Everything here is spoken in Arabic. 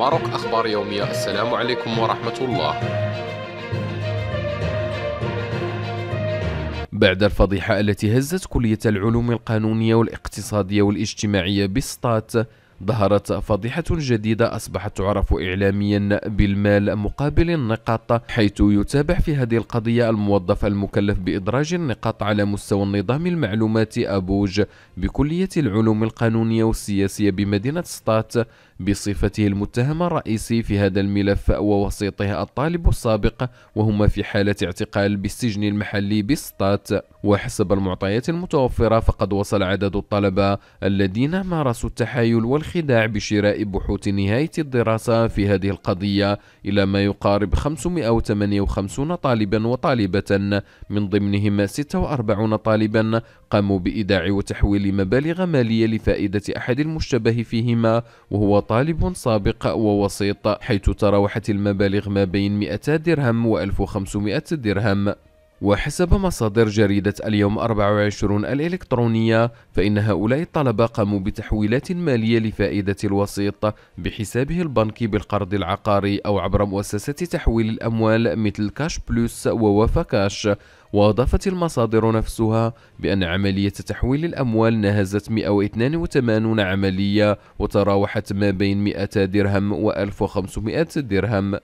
ماروك أخبار يومية السلام عليكم ورحمة الله بعد الفضيحة التي هزت كلية العلوم القانونية والاقتصادية والاجتماعية بسطات ظهرت فضيحة جديدة أصبحت تعرف إعلاميا بالمال مقابل النقاط حيث يتابع في هذه القضية الموظف المكلف بإدراج النقاط على مستوى النظام المعلوماتي أبوج بكلية العلوم القانونية والسياسية بمدينة سطات بصفته المتهم الرئيسي في هذا الملف ووسيطه الطالب السابق وهما في حالة اعتقال بالسجن المحلي بسطات وحسب المعطيات المتوفرة فقد وصل عدد الطلبة الذين مارسوا التحايل والخداع بشراء بحوث نهاية الدراسة في هذه القضية إلى ما يقارب 558 طالبا وطالبة من ضمنهم 46 طالبا قاموا بإيداع وتحويل مبالغ مالية لفائدة أحد المشتبه فيهما وهو طالب سابق ووسيط حيث تراوحت المبالغ ما بين 200 درهم و 1500 درهم وحسب مصادر جريدة اليوم 24 الإلكترونية فإن هؤلاء الطلبة قاموا بتحويلات مالية لفائدة الوسيط بحسابه البنكي بالقرض العقاري أو عبر مؤسسة تحويل الأموال مثل كاش بلوس ووفا كاش وأضافت المصادر نفسها بأن عملية تحويل الأموال نهزت 182 عملية وتراوحت ما بين 200 درهم و 1500 درهم